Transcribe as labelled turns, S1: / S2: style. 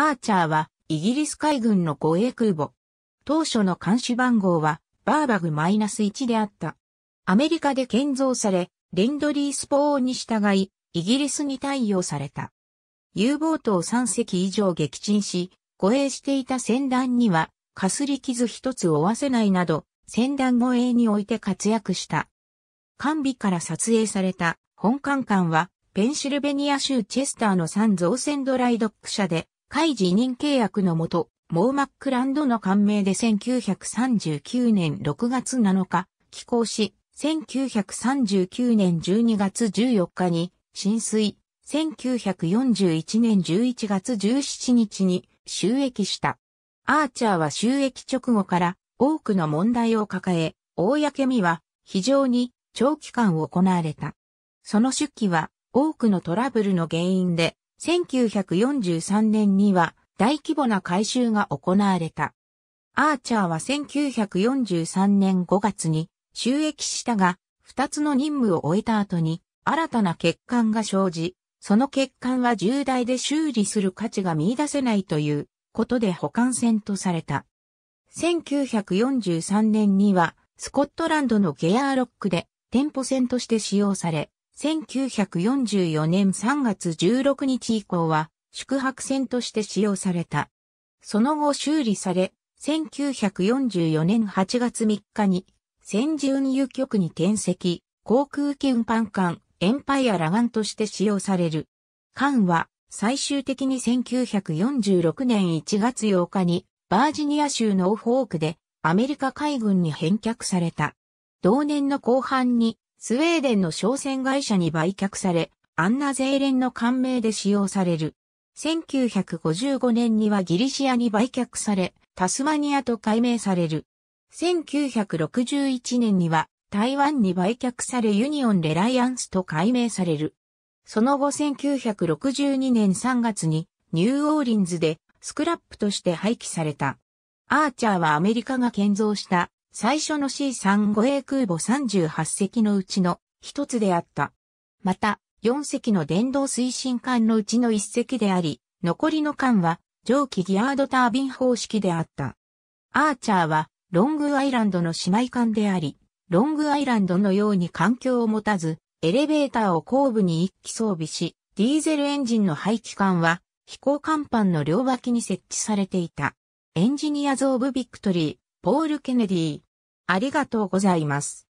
S1: アーチャーはイギリス海軍の護衛空母。当初の監視番号はバーバグ -1 であった。アメリカで建造され、レンドリースポーに従い、イギリスに貸与された。U ボートを3隻以上撃沈し、護衛していた船団には、かすり傷一つ負わせないなど、船団護衛において活躍した。完備から撮影された本艦艦は、ペンシルベニア州チェスターの3造船ドライドック社で海辞任契約のもと、モーマックランドの官名で1939年6月7日、寄港し、1939年12月14日に浸水、1941年11月17日に収益した。アーチャーは収益直後から多くの問題を抱え、公には非常に長期間行われた。その出記は多くのトラブルの原因で1943年には大規模な改修が行われた。アーチャーは1943年5月に収益したが、2つの任務を終えた後に新たな欠陥が生じ、その欠陥は重大で修理する価値が見出せないということで保管船とされた。1943年にはスコットランドのゲアーロックで店舗船として使用され、1944年3月16日以降は宿泊船として使用された。その後修理され、1944年8月3日に先住運輸局に転籍、航空機運搬艦エンパイアラガンとして使用される。艦は最終的に1946年1月8日にバージニア州のオフォークでアメリカ海軍に返却された。同年の後半にスウェーデンの商船会社に売却され、アンナ・ゼーレンの艦名で使用される。1955年にはギリシアに売却され、タスマニアと改名される。1961年には台湾に売却されユニオン・レライアンスと改名される。その後1962年3月にニューオーリンズでスクラップとして廃棄された。アーチャーはアメリカが建造した最初の C3 護衛空母38隻のうちの一つであった。また、4隻の電動推進艦のうちの1隻であり、残りの艦は蒸気ギアードタービン方式であった。アーチャーはロングアイランドの姉妹艦であり、ロングアイランドのように環境を持たず、エレベーターを後部に一機装備し、ディーゼルエンジンの排気管は飛行甲板の両脇に設置されていた。エンジニアズ・オブ・ビクトリー。ポール・ケネディ。ありがとうございます。